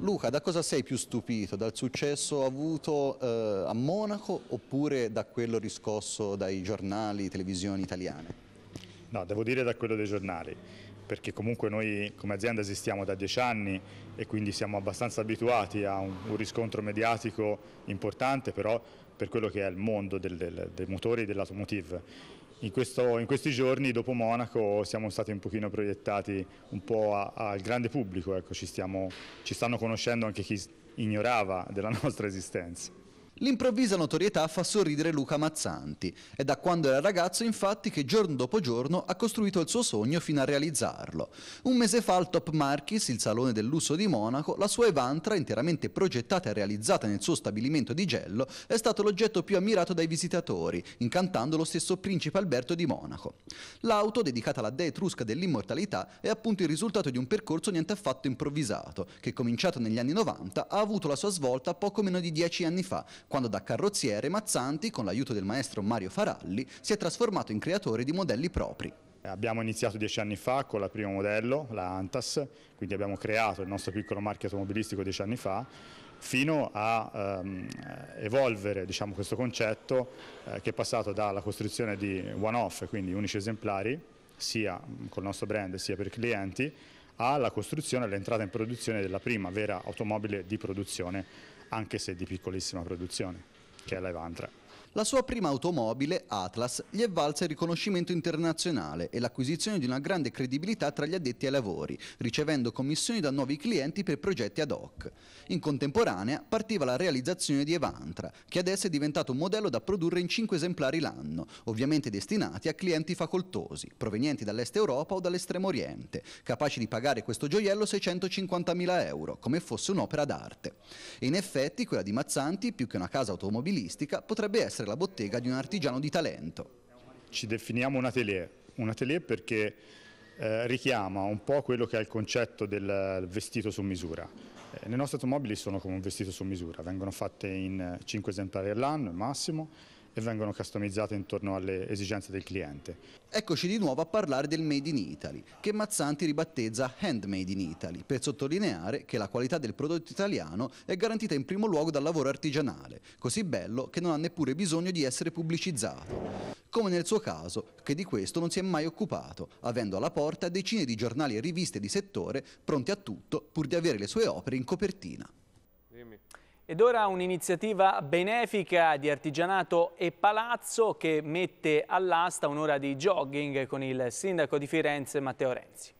Luca, da cosa sei più stupito? Dal successo avuto eh, a Monaco oppure da quello riscosso dai giornali, televisioni italiane? No, devo dire da quello dei giornali, perché comunque noi come azienda esistiamo da dieci anni e quindi siamo abbastanza abituati a un, un riscontro mediatico importante, però per quello che è il mondo del, del, dei motori e dell'automotive in, questo, in, questi giorni dopo Monaco siamo stati un pochino proiettati un po' al grande pubblico, ecco, ci, stiamo, ci stanno conoscendo anche chi ignorava della nostra esistenza. L'improvvisa notorietà fa sorridere Luca Mazzanti. È da quando era ragazzo infatti che giorno dopo giorno ha costruito il suo sogno fino a realizzarlo. Un mese fa al Top Marquis, il salone del lusso di Monaco, la sua Evantra, interamente progettata e realizzata nel suo stabilimento di Gello, è stato l'oggetto più ammirato dai visitatori, incantando lo stesso principe Alberto di Monaco. L'auto, dedicata alla dea etrusca dell'immortalità, è appunto il risultato di un percorso niente affatto improvvisato, che cominciato negli anni 90 ha avuto la sua svolta poco meno di dieci anni fa, quando da carrozziere Mazzanti, con l'aiuto del maestro Mario Faralli, si è trasformato in creatore di modelli propri. Abbiamo iniziato dieci anni fa con la prima modello, la Antas, quindi abbiamo creato il nostro piccolo marchio automobilistico dieci anni fa, fino a ehm, eh, evolvere diciamo, questo concetto eh, che è passato dalla costruzione di one-off, quindi unici esemplari, sia mm, col nostro brand sia per clienti, alla costruzione e all'entrata in produzione della prima vera automobile di produzione anche se di piccolissima produzione, che è la Evantra. La sua prima automobile, Atlas, gli è valsa il riconoscimento internazionale e l'acquisizione di una grande credibilità tra gli addetti ai lavori, ricevendo commissioni da nuovi clienti per progetti ad hoc. In contemporanea partiva la realizzazione di Evantra, che adesso è diventato un modello da produrre in 5 esemplari l'anno, ovviamente destinati a clienti facoltosi, provenienti dall'Est Europa o dall'Estremo Oriente, capaci di pagare questo gioiello 650.000 euro, come fosse un'opera d'arte. E in effetti quella di Mazzanti, più che una casa automobilistica, potrebbe essere la bottega di un artigiano di talento. Ci definiamo un atelier, un atelier perché eh, richiama un po' quello che è il concetto del vestito su misura. Eh, le nostre automobili sono come un vestito su misura, vengono fatte in 5 esemplari all'anno al massimo e vengono customizzate intorno alle esigenze del cliente. Eccoci di nuovo a parlare del Made in Italy, che Mazzanti ribattezza Handmade in Italy, per sottolineare che la qualità del prodotto italiano è garantita in primo luogo dal lavoro artigianale, così bello che non ha neppure bisogno di essere pubblicizzato come nel suo caso, che di questo non si è mai occupato, avendo alla porta decine di giornali e riviste di settore pronti a tutto pur di avere le sue opere in copertina. Ed ora un'iniziativa benefica di artigianato e palazzo che mette all'asta un'ora di jogging con il sindaco di Firenze Matteo Renzi.